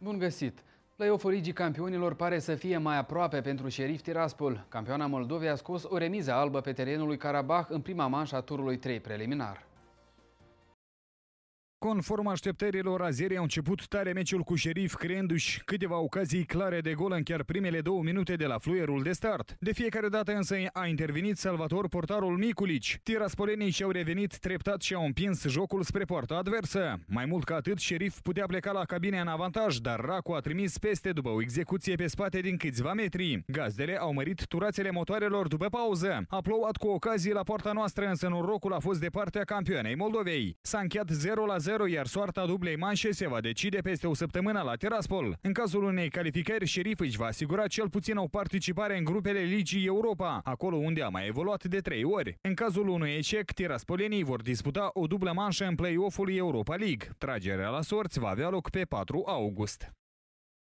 Bun găsit! Play-off-ul Ligii Campionilor pare să fie mai aproape pentru șerif Tiraspol. Campioana Moldovei a scos o remiză albă pe terenul lui Karabakh în prima manșă a turului 3 preliminar. Conform așteptărilor, azerii au început tare meciul cu șerif, creându-și câteva ocazii clare de gol în chiar primele două minute de la fluierul de start. De fiecare dată însă a intervenit Salvator portarul Miculici. Tiraspolenii și-au revenit treptat și au împins jocul spre poarta adversă. Mai mult ca atât, șerif putea pleca la cabine în avantaj, dar Racu a trimis peste după o execuție pe spate din câțiva metri. Gazdele au mărit turațele motoarelor după pauză. A plouat cu ocazii la poarta noastră, însă norocul a fost de partea campioanei Moldovei. S-a încheiat 0 la 0 iar soarta dublei manșe se va decide peste o săptămână la Tiraspol. În cazul unei calificări, șerif își va asigura cel puțin o participare în grupele Ligii Europa, acolo unde a mai evoluat de trei ori. În cazul unui eșec, tiraspolenii vor disputa o dublă manșă în play-off-ul Europa League. Tragerea la sorți va avea loc pe 4 august.